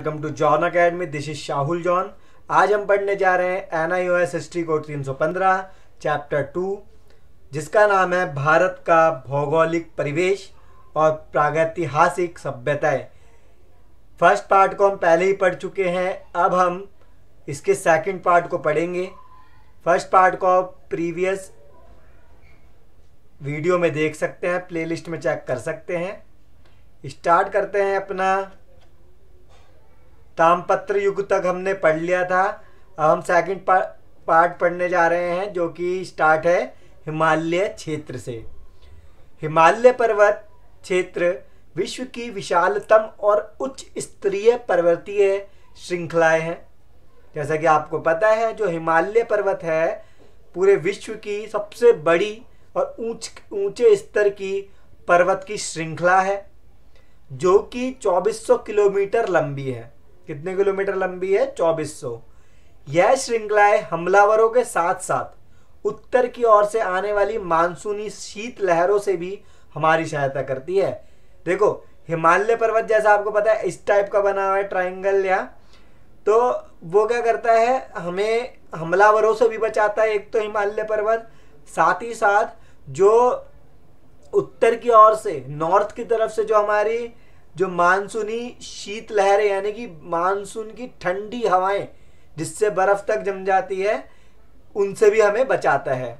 welcome to John academy this is Shahul John आज हम पढ़ने जा रहे हैं N I O S history को तीन सौ पंद्रह चैप्टर टू जिसका नाम है भारत का भौगोलिक परिवेश और प्रागैतिहासिक सभ्यताएं फर्स्ट पार्ट को हम पहले ही पढ़ चुके हैं अब हम इसके सेकंड पार्ट को पढ़ेंगे फर्स्ट पार्ट को आप प्रीवियस वीडियो में देख सकते हैं प्लेलिस्ट में चेक कर सकते हैं स्टार्ट करते हैं अपना तामपत्र युग तक हमने पढ़ लिया था हम सेकंड पार्ट पढ़ने जा रहे हैं जो कि स्टार्ट है हिमालय क्षेत्र से हिमालय पर्वत क्षेत्र विश्व की विशालतम और उच्च स्तरीय पर्वतीय श्रृंखलाएं हैं जैसा कि आपको पता है जो हिमालय पर्वत है पूरे विश्व की सबसे बड़ी और ऊंच ऊंचे स्तर की पर्वत की श्रृंखला है जो कि 2400 किलोमीटर लंबी है कितने किलोमीटर लंबी है 2400 यह श्रृंखलाएं हमलावरों के साथ साथ उत्तर की ओर से आने वाली मानसूनी शीत लहरों से भी हमारी सहायता करती है देखो हिमालय पर्वत जैसा आपको पता है इस टाइप का बना हुआ है ट्राइंगल या तो वो क्या करता है हमें हमलावरों से भी बचाता है एक तो हिमालय पर्वत साथ ही साथ जो उत्तर की ओर से नॉर्थ की तरफ से जो हमारी जो मानसूनी शीत लहरें यानी कि मानसून की ठंडी हवाएं जिससे बर्फ तक जम जाती है उनसे भी हमें बचाता है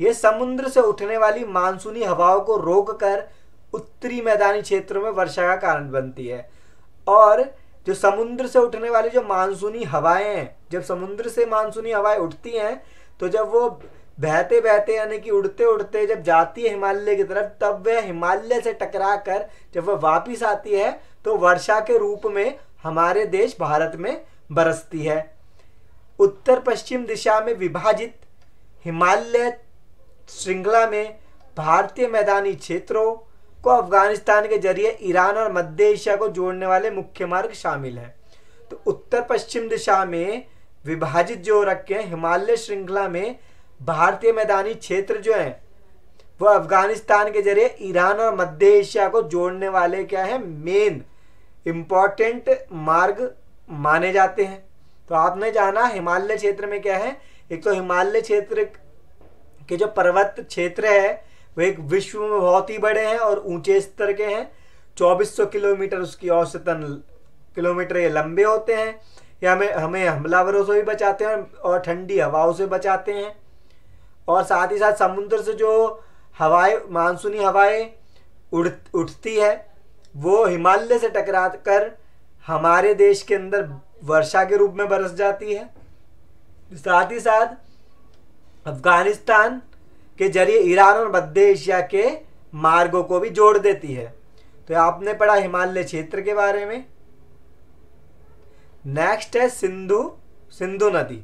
ये समुद्र से उठने वाली मानसूनी हवाओं को रोककर उत्तरी मैदानी क्षेत्रों में वर्षा का कारण बनती है और जो समुद्र से उठने वाली जो मानसूनी हवाएं हैं जब समुद्र से मानसूनी हवाएं उठती हैं तो जब वो बहते बहते यानी कि उड़ते उड़ते जब जाती है हिमालय की तरफ तब वह हिमालय से टकरा कर जब वह वापिस आती है तो वर्षा के रूप में हमारे देश भारत में बरसती है उत्तर पश्चिम दिशा में विभाजित हिमालय श्रृंखला में भारतीय मैदानी क्षेत्रों को अफगानिस्तान के जरिए ईरान और मध्य एशिया को जोड़ने वाले मुख्य मार्ग शामिल हैं तो उत्तर पश्चिम दिशा में विभाजित जो रखे हैं हिमालय श्रृंखला में भारतीय मैदानी क्षेत्र जो हैं वो अफगानिस्तान के जरिए ईरान और मध्य एशिया को जोड़ने वाले क्या है मेन इम्पॉर्टेंट मार्ग माने जाते हैं तो आपने जाना हिमालय क्षेत्र में क्या है एक तो हिमालय क्षेत्र के जो पर्वत क्षेत्र है वो एक विश्व में बहुत ही बड़े हैं और ऊंचे स्तर के हैं 2400 किलोमीटर उसकी औसतन किलोमीटर ये लंबे होते हैं या हमें हमें हमलावरों से भी बचाते हैं और ठंडी हवाओं से बचाते हैं और साथ ही साथ समुद्र से जो हवाएं मानसूनी हवाएं उड़ उठती है वो हिमालय से टकरा कर हमारे देश के अंदर वर्षा के रूप में बरस जाती है साथ ही साथ अफगानिस्तान के जरिए ईरान और मध्य एशिया के मार्गों को भी जोड़ देती है तो आपने पढ़ा हिमालय क्षेत्र के बारे में नेक्स्ट है सिंधु सिंधु नदी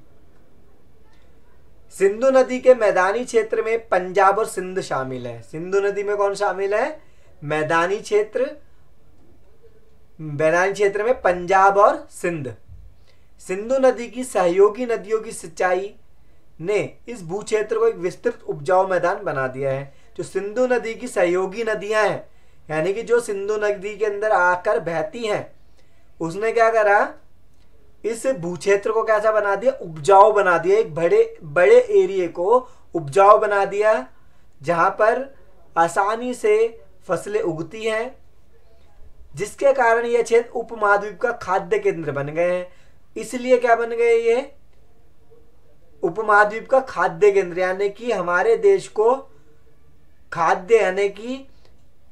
सिंधु नदी के मैदानी क्षेत्र में पंजाब और सिंध शामिल है सिंधु नदी में कौन शामिल है मैदानी क्षेत्र मैदानी क्षेत्र में पंजाब और सिंध सिंधु नदी की सहयोगी नदियों की सिंचाई ने इस भू क्षेत्र को एक विस्तृत उपजाऊ मैदान बना दिया है जो सिंधु नदी की सहयोगी नदियां हैं यानी कि जो सिंधु नदी के अंदर आकर बहती हैं उसने क्या करा इस भूक्षेत्र को कैसा बना दिया उपजाऊ बना दिया एक बड़े बड़े एरिए को उपजाऊ बना दिया जहाँ पर आसानी से फसलें उगती हैं जिसके कारण यह क्षेत्र उपमहाद्वीप का खाद्य केंद्र बन गए हैं इसलिए क्या बन गए ये उपमहाद्वीप का खाद्य केंद्र यानी कि हमारे देश को खाद्य यानी कि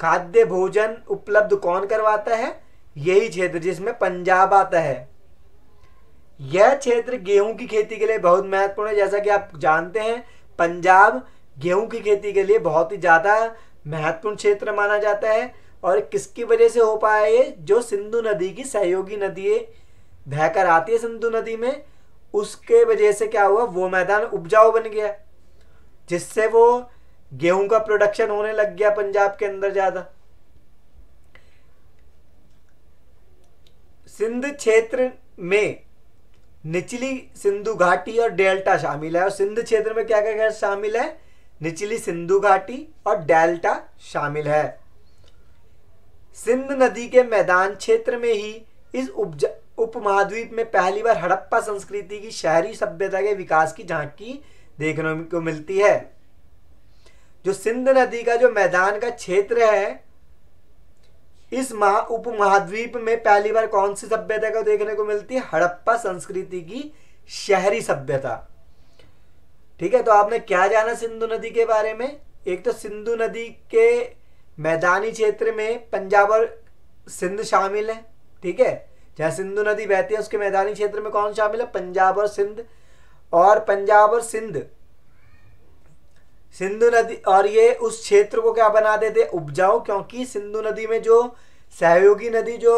खाद्य भोजन उपलब्ध कौन करवाता है यही क्षेत्र जिसमें पंजाब आता है यह क्षेत्र गेहूं की खेती के लिए बहुत महत्वपूर्ण है जैसा कि आप जानते हैं पंजाब गेहूं की खेती के लिए बहुत ही ज़्यादा महत्वपूर्ण क्षेत्र माना जाता है और किसकी वजह से हो पाया ये जो सिंधु नदी की सहयोगी नदी बहकर आती है सिंधु नदी में उसके वजह से क्या हुआ वो मैदान उपजाऊ बन गया जिससे वो गेहूं का प्रोडक्शन होने लग गया पंजाब के अंदर ज़्यादा सिंध क्षेत्र में निचली सिंधु घाटी और डेल्टा शामिल है और सिंध क्षेत्र में क्या क्या शामिल है निचली सिंधु घाटी और डेल्टा शामिल है सिंध नदी के मैदान क्षेत्र में ही इस उपमहाद्वीप में पहली बार हड़प्पा संस्कृति की शहरी सभ्यता के विकास की झांकी देखने को मिलती है जो सिंध नदी का जो मैदान का क्षेत्र है इस महा उपमहाद्वीप में पहली बार कौन सी सभ्यता को देखने को मिलती है हड़प्पा संस्कृति की शहरी सभ्यता ठीक है तो आपने क्या जाना सिंधु नदी के बारे में एक तो सिंधु नदी के मैदानी क्षेत्र में पंजाब और सिंध शामिल है ठीक है जहाँ सिंधु नदी बहती है उसके मैदानी क्षेत्र में कौन शामिल है पंजाब और सिंध और पंजाब और सिंध सिंधु नदी और ये उस क्षेत्र को क्या बना देते उपजाऊ क्योंकि सिंधु नदी में जो सहयोगी नदी जो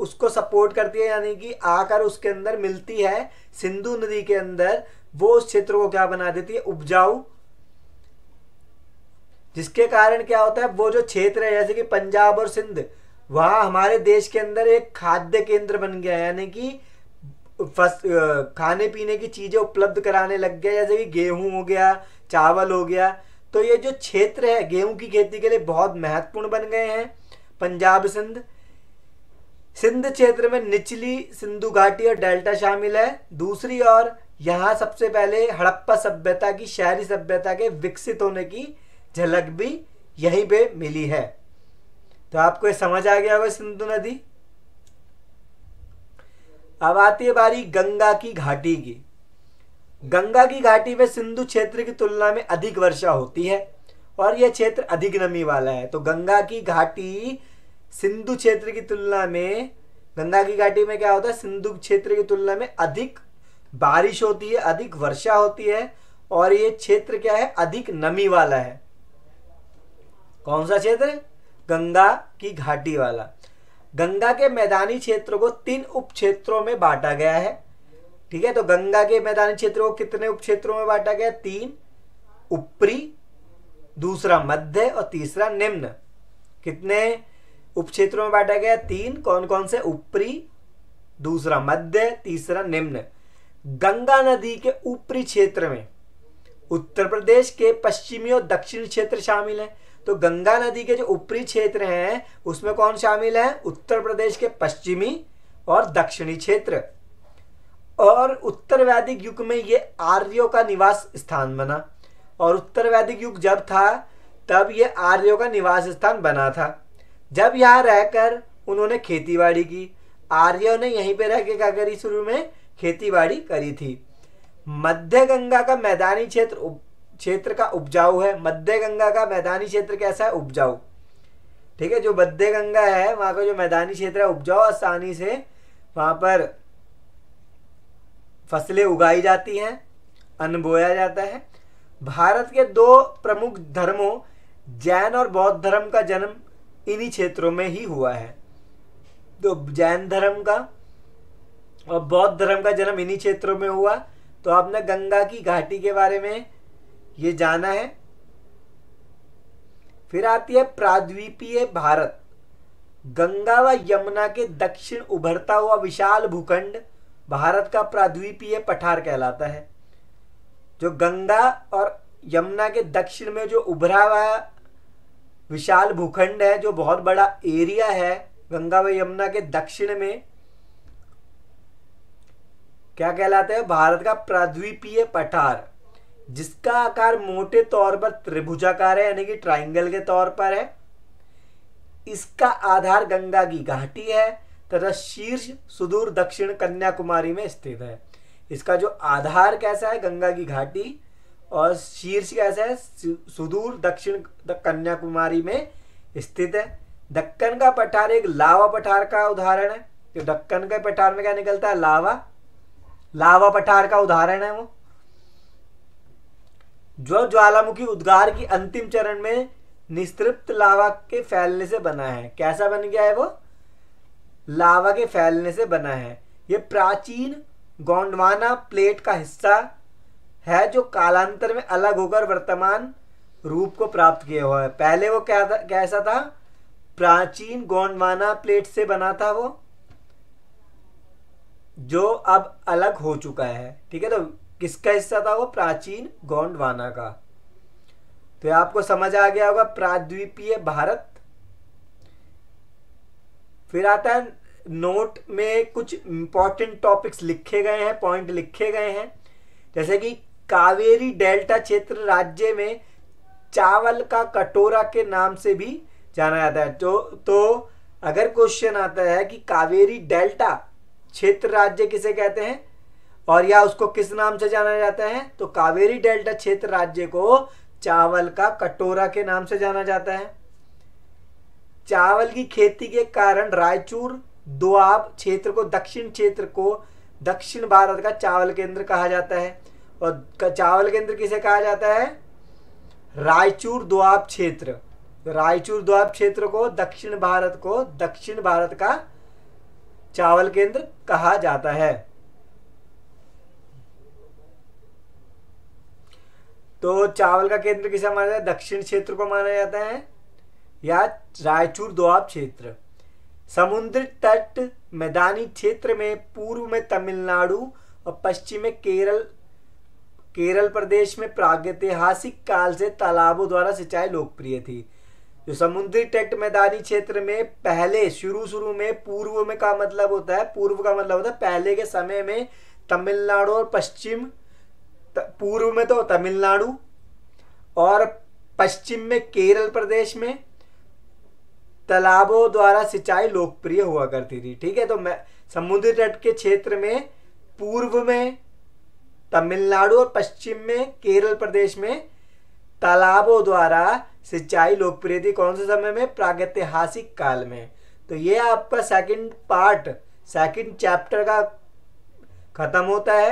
उसको सपोर्ट करती है यानी कि आकर उसके अंदर मिलती है सिंधु नदी के अंदर वो उस क्षेत्र को क्या बना देती है उपजाऊ जिसके कारण क्या होता है वो जो क्षेत्र है जैसे कि पंजाब और सिंध वहाँ हमारे देश के अंदर एक खाद्य केंद्र बन गया है यानी कि फर्स्ट खाने पीने की चीज़ें उपलब्ध कराने लग गया जैसे कि गेहूँ हो गया चावल हो गया तो ये जो क्षेत्र है गेहूं की खेती के लिए बहुत महत्वपूर्ण बन गए हैं पंजाब सिंध सिंध क्षेत्र में निचली सिंधु घाटी और डेल्टा शामिल है दूसरी ओर यहाँ सबसे पहले हड़प्पा सभ्यता की शहरी सभ्यता के विकसित होने की झलक भी यहीं पे मिली है तो आपको ये समझ आ गया होगा सिंधु नदी अब आती है बारी गंगा की घाटी की गंगा की घाटी में सिंधु क्षेत्र की तुलना में अधिक वर्षा होती है और यह क्षेत्र अधिक नमी वाला है तो गंगा की घाटी सिंधु क्षेत्र की तुलना में गंगा की घाटी में क्या होता है सिंधु क्षेत्र की तुलना में अधिक बारिश होती है अधिक वर्षा होती है और ये क्षेत्र क्या है अधिक नमी वाला है कौन सा क्षेत्र गंगा की घाटी वाला गंगा के मैदानी क्षेत्र को तीन उप क्षेत्रों में बांटा गया है ठीक है तो गंगा के मैदानी क्षेत्र को कितने उप क्षेत्रों में बांटा गया तीन ऊपरी दूसरा मध्य और तीसरा निम्न कितने उप क्षेत्रों में बांटा गया तीन कौन कौन से ऊपरी दूसरा मध्य तीसरा निम्न गंगा नदी के ऊपरी क्षेत्र में उत्तर प्रदेश के पश्चिमी और दक्षिणी क्षेत्र शामिल है तो गंगा नदी के जो ऊपरी क्षेत्र हैं उसमें कौन शामिल है उत्तर प्रदेश के पश्चिमी और दक्षिणी क्षेत्र और उत्तर वैदिक युग में ये आर्यों का निवास स्थान बना और उत्तर वैदिक युग जब था तब ये आर्यों का निवास स्थान बना था जब यहाँ रहकर उन्होंने खेतीबाड़ी की आर्यों ने यहीं पे रह के क्या करी शुरू में खेतीबाड़ी करी थी मध्य गंगा का मैदानी क्षेत्र क्षेत्र का उपजाऊ है मध्य गंगा का मैदानी क्षेत्र कैसा है उपजाऊ ठीक है जो मध्य गंगा है वहाँ का जो मैदानी क्षेत्र है उपजाऊ आसानी से वहाँ पर फसलें उगाई जाती हैं अन्न बोया जाता है भारत के दो प्रमुख धर्मों जैन और बौद्ध धर्म का जन्म इन्हीं क्षेत्रों में ही हुआ है तो जैन धर्म का और बौद्ध धर्म का जन्म इन्हीं क्षेत्रों में हुआ तो आपने गंगा की घाटी के बारे में ये जाना है फिर आती है प्राद्वीपीय भारत गंगा व यमुना के दक्षिण उभरता हुआ विशाल भूखंड भारत का प्राद्वीपीय पठार कहलाता है जो गंगा और यमुना के दक्षिण में जो उभरा हुआ विशाल भूखंड है जो बहुत बड़ा एरिया है गंगा व यमुना के दक्षिण में क्या कहलाता है भारत का प्राद्वीपीय पठार जिसका आकार मोटे तौर पर त्रिभुजाकार है यानी कि ट्राइंगल के तौर पर है इसका आधार गंगा की घाटी है तथा शीर्ष सुदूर दक्षिण कन्याकुमारी में स्थित है इसका जो आधार कैसा है गंगा की घाटी और शीर्ष कैसा है सुदूर दक्षिण कन्याकुमारी में स्थित है दक्कन का पठार एक लावा पठार का उदाहरण है जो तो दक्कन के पठार में क्या निकलता है लावा लावा पठार का उदाहरण है वो जो ज्वालामुखी उद्गार की अंतिम चरण में निस्तृप्त लावा के फैलने से बना है कैसा बन गया है वो लावा के फैलने से बना है ये प्राचीन गोंडवाना प्लेट का हिस्सा है जो कालांतर में अलग होकर वर्तमान रूप को प्राप्त किया हुआ है पहले वो क्या था कैसा था प्राचीन गोंडवाना प्लेट से बना था वो जो अब अलग हो चुका है ठीक है तो किसका हिस्सा था वो प्राचीन गोंडवाना का तो आपको समझ आ गया होगा प्राद्वीपीय भारत फिर आता है नोट में कुछ इंपॉर्टेंट टॉपिक्स लिखे गए हैं पॉइंट लिखे गए हैं जैसे कि कावेरी डेल्टा क्षेत्र राज्य में चावल का कटोरा के नाम से भी जाना जाता है तो तो अगर क्वेश्चन आता है कि कावेरी डेल्टा क्षेत्र राज्य किसे कहते हैं और या उसको किस नाम से जाना जाता है तो कावेरी डेल्टा क्षेत्र राज्य को चावल का कटोरा के नाम से जाना जाता है चावल की खेती के कारण रायचूर दोआब क्षेत्र को दक्षिण क्षेत्र को दक्षिण भारत का चावल केंद्र कहा जाता है और चावल केंद्र किसे कहा जाता है रायचूर दोआब क्षेत्र रायचूर दोआब क्षेत्र को दक्षिण भारत को दक्षिण भारत का चावल केंद्र कहा जाता है तो चावल का केंद्र किसे माना जाता है दक्षिण क्षेत्र को माना जाता है या रायचूर दोआब क्षेत्र समुद्र तट मैदानी क्षेत्र में पूर्व में तमिलनाडु और पश्चिम में केरल केरल प्रदेश में प्रागैतिहासिक काल से तालाबों द्वारा सिंचाई लोकप्रिय थी जो समुद्री तट मैदानी क्षेत्र में पहले शुरू शुरू में पूर्व में का मतलब होता है पूर्व का मतलब होता है पहले के समय में तमिलनाडु और पश्चिम पूर्व में तो तमिलनाडु और पश्चिम में केरल प्रदेश में तालाबों द्वारा सिंचाई लोकप्रिय हुआ करती थी ठीक है तो मैं समुद्री तट के क्षेत्र में पूर्व में तमिलनाडु और पश्चिम में केरल प्रदेश में तालाबों द्वारा सिंचाई लोकप्रिय थी कौन से समय में प्रागैतिहासिक काल में तो ये आपका सेकंड पार्ट सेकंड चैप्टर का ख़त्म होता है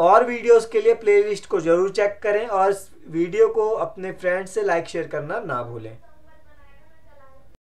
और वीडियोस के लिए प्लेलिस्ट को ज़रूर चेक करें और वीडियो को अपने फ्रेंड्स से लाइक शेयर करना ना भूलें